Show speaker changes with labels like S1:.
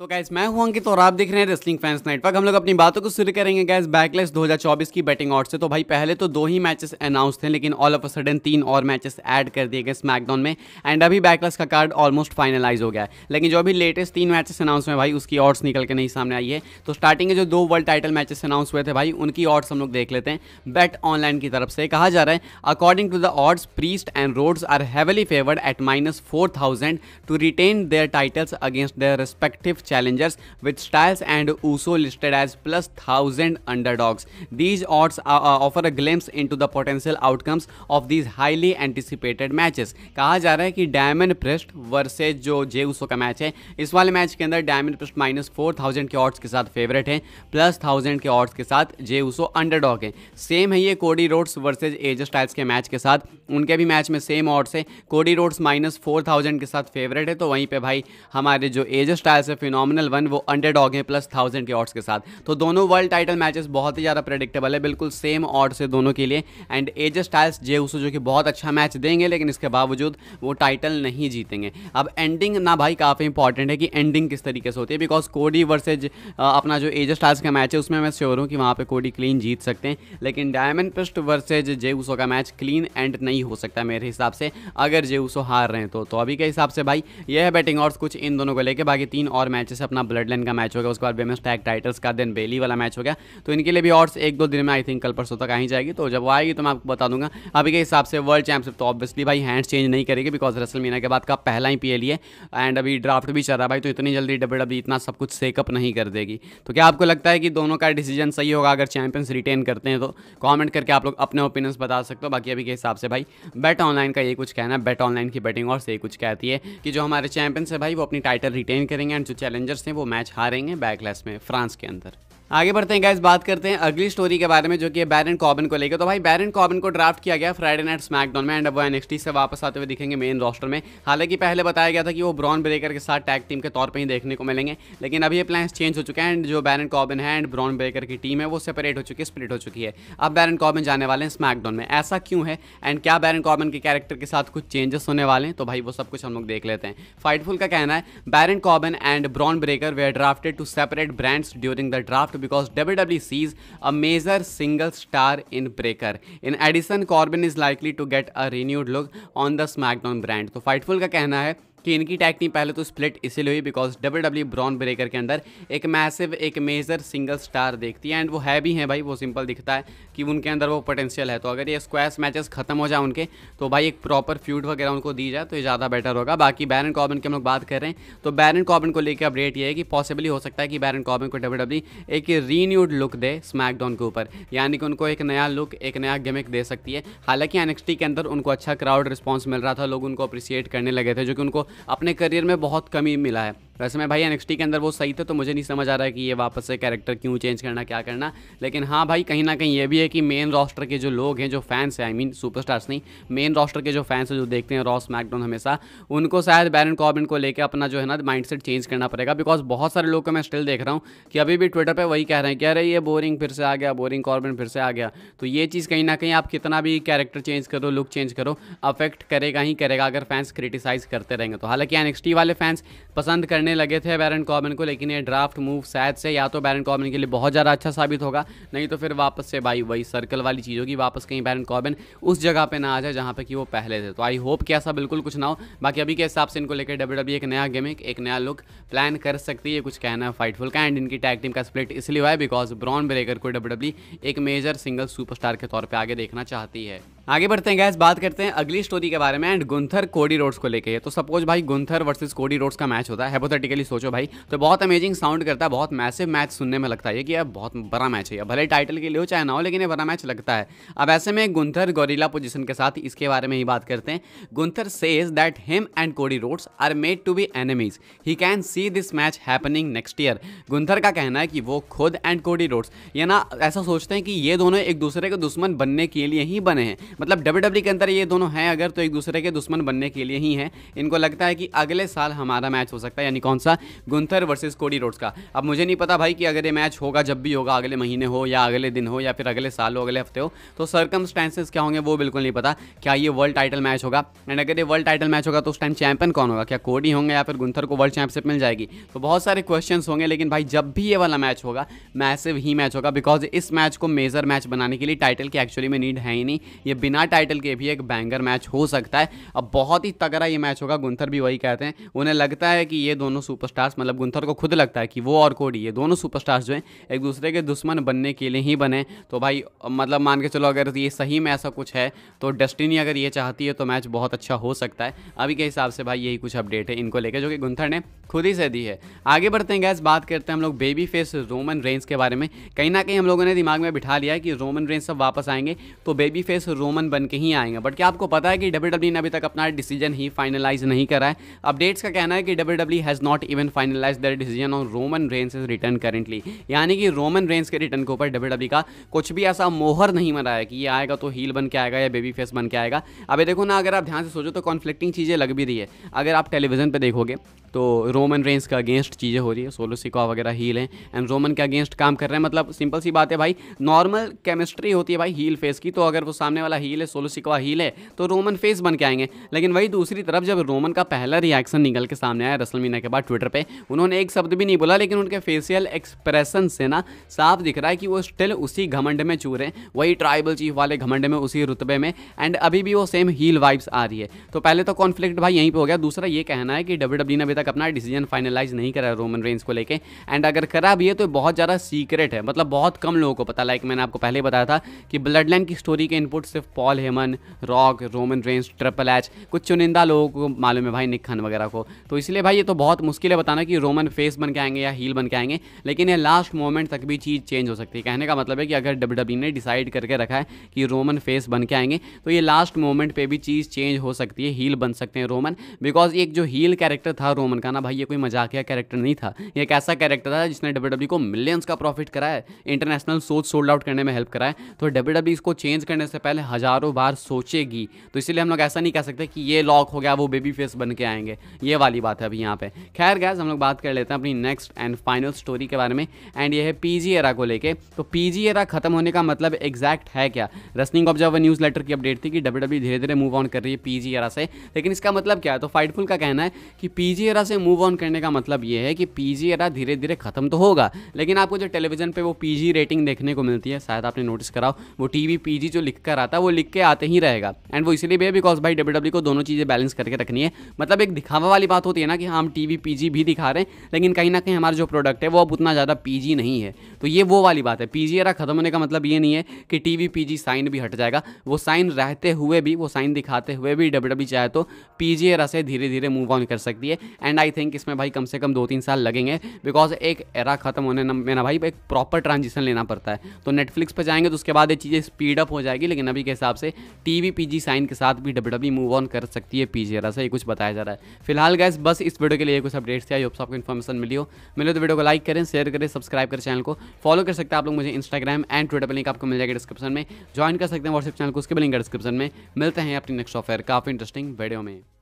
S1: तो गैस मैं हूं अंकित तो और आप देख रहे हैं रेसलिंग फैंस नाइट पर हम लोग अपनी बातों को शुरू करेंगे गैस बैकलेस 2024 की बैटिंग ऑर्ड से तो भाई पहले तो दो ही मैचेस अनाउंस थे लेकिन ऑल ऑफ अ सडन तीन और मैचेस ऐड कर दिए गए स्मैकडाउन में एंड अभी बैकलेस का कार्ड ऑलमोस्ट फाइनलाइज हो गया है लेकिन जो अभी लेटेस्ट तीन मैचेस अनाउंस हुए भाई उसकी ऑर्ड्स निकल के नहीं सामने आई है तो स्टार्टिंग के जो दो वर्ल्ड टाइटल मैचेस अनाउंस हुए थे भाई उनकी ऑर्ड्स हम लोग देख लेते हैं बैट ऑनलाइन की तरफ से कहा जा रहा है according to the odds priest and roads are heavily favoured eight minus two retain there titles against their respective challengers styles and Uso listed as plus thousand under dogs these ऑट्स offer a glimpse in to the potential outcomes of these highly anticipated matches कहा जा रहा है कि diamond pressed versus जो Jey Uso का match है इस वाले मैच के अंदर Damian Priest minus four thousand के ऑर्ड्स के साथ फेवरेट हैं प्लस थाउजेंड के ऑट्स के साथ जे ऊसो अंडर डॉग है सेम है ये Cody Rhodes versus AJ Styles के मैच के साथ उनके भी मैच में सेम ऑर्ड्स है Cody Rhodes minus four thousand के साथ फेवरेट है तो वहीं पर भाई हमारे जो एज स्टाइल्स है फिनॉ नॉमिनल वन वो डॉग है प्लस थाउजेंड के ऑर्ड्स के साथ तो दोनों वर्ल्ड टाइटल मैचेस बहुत ही ज़्यादा प्रडिक्टेबल है बिल्कुल सेम ऑर्ड्स है दोनों के लिए and AJ Styles Jey Uso जो कि बहुत अच्छा मैच देंगे लेकिन इसके बावजूद वो टाइटल नहीं जीतेंगे अब एंडिंग ना भाई काफ़ी इंपॉर्टेंट है कि एंडिंग किस तरीके से होती है बिकॉज कोडी वर्सेज अपना जो एज स्टार्स का मैच है उसमें मैं श्योर हूँ कि वहाँ पर कोडी क्लीन जीत सकते हैं लेकिन डायमंड पिस्ट वर्सेज जे उसो का मैच क्लीन एंड नहीं हो सकता मेरे हिसाब से अगर जे उसो हार रहे हैं तो, तो अभी के हिसाब से भाई यह है बैटिंग और कुछ इन दोनों को लेकर बाकी तीन और मैच मैचेस से अपना ब्लड लाइन का मैच हो गया उसके बाद बेमस टैग टाइटल्स का देन बेली वाला मैच हो गया तो इनके लिए भी और एक दो दिन में आई थिंक कल परसों तक आई जाएगी तो जब आएगी तो मैं आपको बता दूंगा अभी के हिसाब से वर्ल्ड चैंपियनशिप तो ऑब्वियसली भाई हैंड्स चेंज नहीं करेगी बिकॉज रसल मीना के बाद का पहला ही पी e है एंड अभी ड्राफ्ट भी चल रहा है भाई तो इतनी जल्दी डब्ल्यू डब्ल्यू इतना सब कुछ सेकअप नहीं कर देगी तो क्या आपको लगता है कि दोनों का डिसीजन सही होगा अगर चैंपियंस रिटेन करते हैं तो कॉमेंट करके आप लोग अपने ओपिनियंस बता सकते हो बाकी अभी के हिसाब से भाई बैट ऑनलाइन का ये कुछ कहना है बैट ऑनलाइन की बैटिंग और से कुछ कहती है कि जो हमारे चैंपियंस है भाई वो अपनी टाइटल रिटेन करेंगे एंड जो चैलेंज रेंजर्स हैं वो मैच हारेंगे बैकलैस में फ्रांस के अंदर आगे बढ़ते हैं गैस बात करते हैं अगली स्टोरी के बारे में जो कि बैरन कॉबन को लेकर तो भाई बैरन कॉबन को ड्राफ्ट किया गया फ्राइडे नाइट स्मैकडाउन में एंड अब वो एनएक्सटी से वापस आते हुए दिखेंगे मेन रोस्टर में हालांकि पहले बताया गया था कि वो ब्रॉन ब्रेकर के साथ टैग टीम के तौर पर ही देखने को मिलेंगे लेकिन अभी ये प्लान्स चेंज हो चुके हैं एंड जो बैरन कॉबन है एंड ब्रॉन ब्रेकर की टीम है वो सेपरेट हो चुकी है स्प्लिट हो चुकी है अब बैरन कॉबन जाने वाले हैं स्मैकडाउन में ऐसा क्यों है एंड क्या बैरन कॉबन के कैरेक्टर के साथ कुछ चेंजेस होने वाले हैं तो भाई वो सब कुछ हम लोग देख लेते हैं फाइटफुल का कहना है Baron Corbin and Bron Breakker were drafted to separate brands during the draft because WWE sees a major single star in Breaker. In addition, Corbin is likely to get a renewed look on the SmackDown brand. तो Fightful का कहना है कि इनकी tag team पहले तो split इसीलिए हुई because W W Bron Breakker के अंदर एक मैसिव एक मेजर सिंगल स्टार देखती है एंड वो है भी हैं भाई वो सिंपल दिखता है कि उनके अंदर वो पोटेंशियल है तो अगर ये स्क्वैश मैचेस खत्म हो जाए उनके तो भाई एक प्रॉपर फ्यूड वगैरह उनको दी जाए तो ये ज़्यादा बेटर होगा बाकी बैरन कॉबन की हम लोग बात कर रहे हैं तो बैरन कॉबन को लेकर अपडेट ये है कि पॉसिबली हो सकता है कि बैरन कॉबन को डब्ल्यू डब्ल्यू e एक रीन्यूड लुक दे स्मैकडाउन के ऊपर यानी कि उनको एक नया लुक एक नया गेमिक दे सकती है हालांकि एनएक्सटी के अंदर उनको अच्छा क्राउड रिस्पॉन्स मिल रहा था लोग उनको अप्रिसिएट करने लगे थे जो कि उनको अपने करियर में बहुत कमी मिला है वैसे मैं भाई एन के अंदर वो सही थे तो मुझे नहीं समझ आ रहा है कि ये वापस से कैरेक्टर क्यों चेंज करना क्या करना लेकिन हाँ भाई कहीं ना कहीं ये भी है कि मेन रॉस्टर के जो लोग हैं जो फैंस हैं आई मीन सुपरस्टार्स नहीं मेन रॉस्टर के जो फैंस हैं जो देखते हैं रॉस मैकडोन हमेशा उनको शायद बैरन कॉबिन को लेकर अपना जो है ना माइंड चेंज करना पड़ेगा बिकॉज बहुत सारे लोग को मैं स्टिल देख रहा हूँ कि अभी भी ट्विटर पर वही कह रहे हैं कि अरे ये बोरिंग फिर से आ गया बोरिंग कॉर्बिन फिर से आ गया तो ये चीज़ कहीं ना कहीं आप कितना भी कैरेक्टर चेंज करो लुक चेंज करो अफेक्ट करेगा ही करेगा अगर फैंस क्रिटिसाइज करते रहेंगे तो हालांकि एन वाले फैंस पसंद करने करने लगे थे बैरन कॉमन को लेकिन ये ड्राफ्ट मूव शायद से या तो बैरन कॉमन के लिए बहुत ज़्यादा अच्छा साबित होगा नहीं तो फिर वापस से भाई वही सर्कल वाली चीज़ होगी वापस कहीं बैरन कॉमन उस जगह पर ना आ जाए जहाँ पर कि वो पहले थे तो आई होप कि ऐसा बिल्कुल कुछ ना हो बाकी अभी के हिसाब से इनको लेकर डब्ल्यू डब्ल्यू e एक नया गेमिंग एक नया लुक प्लान कर सकती है कुछ कहना है फाइटफुल का एंड इनकी टैग टीम का स्प्लिट इसलिए हुआ है बिकॉज ब्रॉन ब्रेकर को डब्ल्यू e एक मेजर सिंगल सुपरस्टार के तौर पर आगे देखना चाहती है आगे बढ़ते हैं गैस बात करते हैं अगली स्टोरी के बारे में एंड गुंथर कोडी रोड्स को लेके तो सपोज भाई गुंथर वर्सेस कोडी रोड्स का मैच होता है हेपोथेटिकली सोचो भाई तो बहुत अमेजिंग साउंड करता है बहुत मैसिव मैच सुनने में लगता है कि अब बहुत बड़ा मैच है भले टाइटल के लिए हो चाहे ना हो लेकिन ये बड़ा मैच लगता है अब ऐसे में गुंथर गोरीला पोजिशन के साथ इसके बारे में ही बात करते हैं Gunther says that him and Cody Rhodes are made to be enemies he can see this match happening next year Gunther का कहना है कि वो खुद एंड कोडी रोड्स ये ना ऐसा सोचते हैं कि ये दोनों एक दूसरे के दुश्मन बनने के लिए ही बने हैं मतलब डब्ल्यू e के अंदर ये दोनों हैं अगर तो एक दूसरे के दुश्मन बनने के लिए ही हैं इनको लगता है कि अगले साल हमारा मैच हो सकता है यानी कौन सा गुंथर वर्सेज कोडी रोड्स का अब मुझे नहीं पता भाई कि अगर ये मैच होगा जब भी होगा अगले महीने हो या अगले दिन हो या फिर अगले साल हो अगले हफ्ते हो तो सरकम क्या होंगे वो बिल्कुल नहीं पता क्या ये वर्ल्ड टाइटल मैच होगा एंड अगर ये वर्ल्ड टाइटल मैच होगा तो उस टाइम चैंपियन कौन होगा क्या कोडी होंगे या फिर गुंथर को वर्ल्ड चैंपियनशिप मिल जाएगी तो बहुत सारे क्वेश्चन होंगे लेकिन भाई जब भी ये वाला मैच होगा मैसिव ही मैच होगा बिकॉज इस मैच को मेजर मैच बनाने के लिए टाइटल की एक्चुअली में नीड है ही नहीं ये बिना टाइटल के भी एक बैंगर मैच हो सकता है अब बहुत ही तगड़ा ये मैच होगा गुंथर भी वही कहते हैं उन्हें लगता है कि ये दोनों सुपरस्टार्स मतलब गुंथर को खुद लगता है कि वो और कोडी ये दोनों सुपरस्टार्स जो हैं एक दूसरे के दुश्मन बनने के लिए ही बने तो भाई मतलब मान के चलो अगर ये सही में ऐसा कुछ है तो डस्टिनी अगर ये चाहती है तो मैच बहुत अच्छा हो सकता है अभी के हिसाब से भाई यही कुछ अपडेट है इनको लेकर जो कि गुंथर ने खुद ही से दी है आगे बढ़ते हैं गैस बात करते हैं हम लोग बेबी फेस रोमन रेंज के बारे में कहीं ना कहीं हम लोगों ने दिमाग में बिठा लिया है कि रोमन रेंज सब वापस आएंगे तो बेबी फेस रोमन कॉमन बन के ही आएंगे बट क्या आपको पता है कि डब्ल्यू e ने अभी तक अपना डिसीजन ही फाइनलाइज नहीं करा है अपडेट्स का कहना है कि W has not even finalise their decision on Roman Reigns is return currently यानी कि रोमन रेंस के रिटर्न के ऊपर डब्ल्यू e का कुछ भी ऐसा मोहर नहीं मरा है कि ये आएगा तो हील बन के आएगा या बेबी फेस बन के आएगा अभी देखो ना अगर आप ध्यान से सोचो तो कॉन्फ्लिक्टिंग चीज़ें लग भी रही है अगर आप टेलीविजन पर देखोगे तो रोमन रेंस का अगेंस्ट चीज़ें हो रही है सोलो सिका वगैरह हील हैं एंड रोमन के अगेंस्ट काम कर रहे हैं मतलब सिंपल सी बात है भाई नॉर्मल केमिस्ट्री होती है भाई हील फेस की तो अगर वो सामने वाला हील है सोलो सिकवा हील है तो रोमन फेस बन के आएंगे लेकिन वही दूसरी तरफ जब रोमन का पहला रिएक्शन निकल के सामने आया रसल मीना के बाद ट्विटर पर उन्होंने एक शब्द भी नहीं बोला लेकिन उनके फेसियल एक्सप्रेशन से ना साफ दिख रहा है कि वो स्टिल उसी घमंड में रहे हैं वही ट्राइबल चीफ वाले घमंड में उसी रुतबे में एंड अभी भी वो सेम हील वाइब्स आ रही है तो पहले तो कॉन्फ्लिक्ट भाई यहीं पर हो गया दूसरा ये कहना है कि डब्ल्यू e ने अभी तक अपना डिसीजन फाइनलाइज नहीं करा रोमन रेंज को लेकर एंड अगर करा भी है तो बहुत ज़्यादा सीक्रेट है मतलब बहुत कम लोगों को पता लाइक मैंने आपको पहले बताया था कि ब्लड लाइन की स्टोरी के इनपुट सिर्फ Paul Heyman Rock Roman Reigns Triple H कुछ चुनिंदा लोगों को मालूम है भाई निखन वगैरह को तो इसलिए भाई ये तो बहुत मुश्किल है बताना कि रोमन फेस बन के आएंगे या हील बन के आएंगे लेकिन ये लास्ट मोमेंट तक भी चीज़ चेंज हो सकती है कहने का मतलब है कि अगर डब्ल्यू डब्ल्यू e ने डिसाइड करके रखा है कि रोमन फेस बन के आएंगे तो ये लास्ट मोमेंट पर भी चीज़ चेंज हो सकती है हील बन सकते हैं रोमन बिकॉज एक जो हील कैरेक्टर था रोमन रोमन का ना भाई ये कोई मजाकिया कैरेक्टर नहीं था ये एक ऐसा कैरेक्टर था जिसने डब्ल्यू e को मिलियंस का प्रॉफिट कराया इंटरनेशनल सोच सोल्ड आउट करने में हेल्प कराए तो डब्ल्यू e इसको चेंज करने से पहले हज़ारों बार सोचेगी तो इसलिए हम लोग ऐसा नहीं कह सकते कि ये लॉक हो गया वो बेबी फेस बन के आएंगे ये वाली बात है अभी यहाँ पे खैर गैस हम लोग बात कर लेते हैं अपनी नेक्स्ट एंड फाइनल स्टोरी के बारे में एंड ये है पीजी एरा को लेके तो पीजी एरा खत्म होने का मतलब एग्जैक्ट है क्या रस्निंग ऑब्जर्वर न्यूज़ लेटर की अपडेट थी कि डब्ल्यू e धीरे धीरे मूव ऑन कर रही है पीजी एरा से लेकिन इसका मतलब क्या है तो फाइटफुल का कहना है कि पीजी एरा से मूव ऑन करने का मतलब ये है कि पीजी एरा धीरे धीरे खत्म तो होगा लेकिन आपको जो टेलीविजन पे वो पीजी रेटिंग देखने को मिलती है शायद आपने नोटिस कराओ वो टीवी पीजी जो लिख कर आता है वो लिख के आते ही रहेगा एंड वो इसलिए भी है बिकॉज भाई डब्ल्यू e को दोनों चीज़ें बैलेंस करके रखनी है मतलब एक दिखावा वाली बात होती है ना कि हाँ, हम टी वी भी दिखा रहे हैं लेकिन कहीं ना कहीं हमारा जो प्रोडक्ट है वो अब उतना ज़्यादा पी नहीं है तो ये वो वाली बात है पीजी एरा खत्म होने का मतलब ये नहीं है कि टीवी पीजी साइन भी हट जाएगा वो साइन रहते हुए भी वो साइन दिखाते हुए भी डब्ल्यू e चाहे तो पी एरा से धीरे धीरे मूव ऑन कर सकती है एंड आई थिंक इसमें भाई कम से कम दो तीन साल लगेंगे बिकॉज एक एरा खत्म होने में ना भाई एक प्रॉपर ट्रांजिशन लेना पड़ता है तो नेटफ्लिक्स पर जाएंगे तो उसके बाद ये चीज़ें स्पीड अप हो जाएगी लेकिन अभी के हिसाब से T V P G sign के साथ भी डब्ल्यू डब्ल्यू मूव ऑन कर सकती है पी जी एरा से ये कुछ बताया जा रहा है फिलहाल गैस बस इस वीडियो के लिए कुछ अपडेट्स थे आई होप्स आपको इन्फॉर्मेशन मिली हो मिले तो वीडियो को लाइक करें शेयर करें सब्सक्राइब करें चैनल को फॉलो कर सकते हैं आप लोग मुझे इंस्टाग्राम एंड ट्विटर पर लिंक आपको मिल जाएगा डिस्क्रिप्शन में ज्वाइन कर सकते हैं व्हाट्सएप चैनल को उसके भी लिंक डिस्क्रिप्शन में मिलते हैं अपनी नेक्स्ट ऑफेयर काफ़ी इंटरेस्टिंग वीडियो में